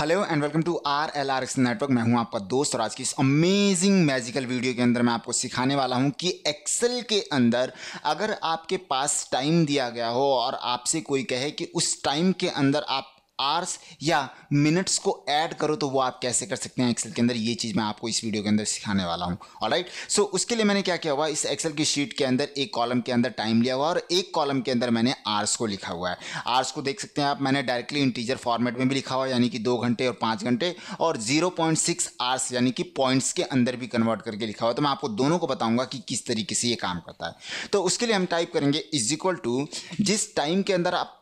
hello and welcome to R L R X network मैं हूं आपका दोस्त और आज की इस अमेजिंग मैजिकल वीडियो के अंदर मैं आपको सिखाने वाला हूं कि एक्सेल के अंदर अगर आपके पास टाइम दिया गया हो और आपसे कोई कहे कि उस टाइम के अंदर आप आर्स या मिनट्स को ऐड करो तो वो आप कैसे कर सकते हैं एक्सेल के अंदर ये चीज़ मैं आपको इस वीडियो के अंदर सिखाने वाला हूँ और राइट सो उसके लिए मैंने क्या किया हुआ इस एक्सेल की शीट के अंदर एक कॉलम के अंदर टाइम लिया हुआ और एक कॉलम के अंदर मैंने आर्स को लिखा हुआ है आर्स को देख सकते हैं आप मैंने डायरेक्टली इंटीजर फॉर्मेट में भी लिखा हुआ यानी कि दो घंटे और पाँच घंटे और जीरो पॉइंट सिक्स आर्स यानी कि पॉइंट्स के अंदर भी कन्वर्ट करके लिखा हुआ तो मैं आपको दोनों को बताऊँगा कि किस तरीके से ये काम करता है तो उसके लिए हम टाइप करेंगे इज इक्वल टू जिस टाइम के अंदर आप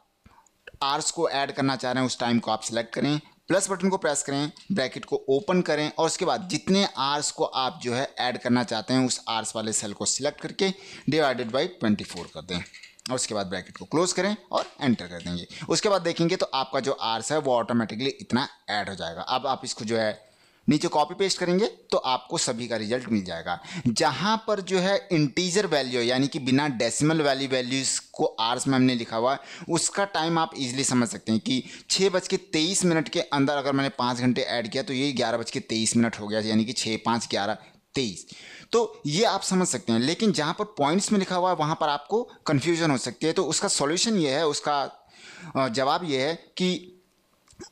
आर्स को ऐड करना चाह रहे हैं उस टाइम को आप सिलेक्ट करें प्लस बटन को प्रेस करें ब्रैकेट को ओपन करें और उसके बाद जितने आर्स को आप जो है ऐड करना चाहते हैं उस आर्स वाले सेल को सिलेक्ट करके डिवाइडेड बाई ट्वेंटी फोर कर दें और उसके बाद ब्रैकेट को क्लोज करें और एंटर कर देंगे उसके बाद देखेंगे तो आपका जो आर्स है वो ऑटोमेटिकली इतना ऐड हो जाएगा अब आप इसको जो है नीचे कॉपी पेस्ट करेंगे तो आपको सभी का रिजल्ट मिल जाएगा जहाँ पर जो है इंटीजर वैल्यू यानी कि बिना डेसिमल वैली वैल्यूज़ को आर्स में हमने लिखा हुआ है उसका टाइम आप इजीली समझ सकते हैं कि छः बज के तेईस मिनट के अंदर अगर मैंने पाँच घंटे ऐड किया तो ये ग्यारह बज के तेईस मिनट हो गया यानी कि छः पाँच ग्यारह तेईस तो ये आप समझ सकते हैं लेकिन जहाँ पर पॉइंट्स में लिखा हुआ है वहाँ पर आपको कन्फ्यूजन हो सकती है तो उसका सॉल्यूशन ये है उसका जवाब ये है कि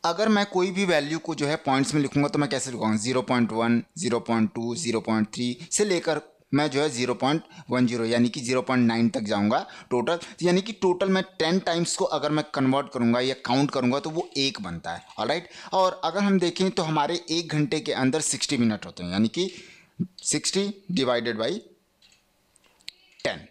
अगर मैं कोई भी वैल्यू को जो है पॉइंट्स में लिखूंगा तो मैं कैसे लिखूँगा zero point one zero point two zero point three से लेकर मैं जो है जीरो पॉइंट वन जीरो यानी कि जीरो पॉइंट नाइन तक जाऊंगा टोटल यानी कि टोटल मैं टेन टाइम्स को अगर मैं कन्वर्ट करूंगा या काउंट करूंगा तो वो एक बनता है ऑलराइट और अगर हम देखें तो हमारे एक घंटे के अंदर सिक्सटी मिनट होते हैं यानी कि सिक्सटी डिवाइडेड बाई टेन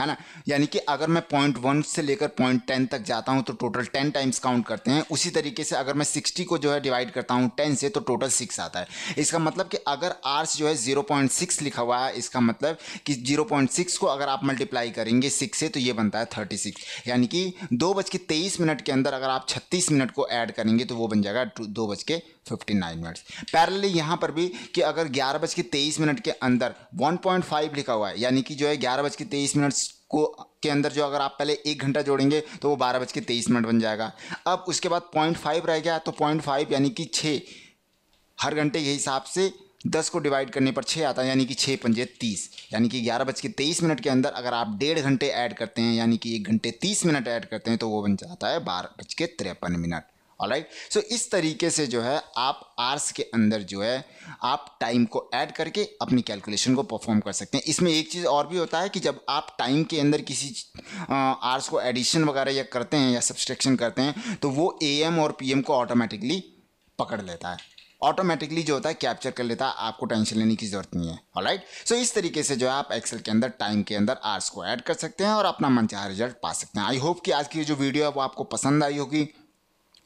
है ना यानी कि अगर मैं पॉइंट वन से लेकर पॉइंट टेन तक जाता हूँ तो टोटल टेन टाइम्स काउंट करते हैं उसी तरीके से अगर मैं सिक्सटी को जो है डिवाइड करता हूँ टेन से तो टोटल सिक्स आता है इसका मतलब कि अगर आर्स जो है जीरो पॉइंट सिक्स लिखा हुआ है इसका मतलब कि जीरो पॉइंट सिक्स को अगर आप मल्टीप्लाई करेंगे सिक्स से तो ये बनता है थर्टी सिक्स यानी कि दो बज के तेईस मिनट के अंदर अगर आप छत्तीस मिनट को ऐड करेंगे तो वो बन जाएगा दो बज के फिफ्टी नाइन मिनट्स पैरली यहाँ पर भी कि अगर ग्यारह बज के तेईस मिनट के अंदर वन पॉइंट फाइव लिखा हुआ है यानी कि जो है ग्यारह बज के तेईस मिनट्स को के अंदर जो अगर आप पहले एक घंटा जोड़ेंगे तो वो बारह बज के तेईस मिनट बन जाएगा अब उसके बाद पॉइंट फाइव रह गया तो पॉइंट फाइव यानी कि छः हर घंटे के हिसाब से दस को डिवाइड करने पर छः आता है यानी कि छः पंजे तीस यानी कि ग्यारह बज के तेईस मिनट के अंदर अगर आप डेढ़ घंटे ऐड करते हैं यानी कि एक घंटे तीस मिनट ऐड करते हैं तो वो बन जाता है बारह बज के तिरपन मिनट राइट सो so, इस तरीके से जो है आप आर्स के अंदर जो है आप टाइम को ऐड करके अपनी कैलकुलेशन को परफॉर्म कर सकते हैं इसमें एक चीज़ और भी होता है कि जब आप टाइम के अंदर किसी आर्स को एडिशन वगैरह या करते हैं या सब्सट्रैक्शन करते हैं तो वो एम और पीएम को ऑटोमेटिकली पकड़ लेता है ऑटोमेटिकली जो होता है कैप्चर कर लेता है आपको टेंशन लेने की जरूरत नहीं है राइट सो so, इस तरीके से जो है आप एक्सेल के अंदर टाइम के अंदर आर्स को ऐड कर सकते हैं और अपना मनचाहा रिजल्ट पा सकते हैं आई होप कि आज की जो वीडियो है वो आपको पसंद आई होगी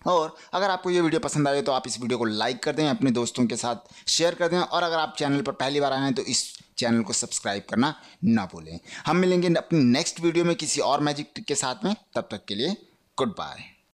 और अगर आपको ये वीडियो पसंद आए तो आप इस वीडियो को लाइक कर दें अपने दोस्तों के साथ शेयर कर दें और अगर आप चैनल पर पहली बार आए हैं तो इस चैनल को सब्सक्राइब करना ना भूलें हम मिलेंगे अपनी नेक्स्ट वीडियो में किसी और मैजिक ट्रिक के साथ में तब तक के लिए गुड बाय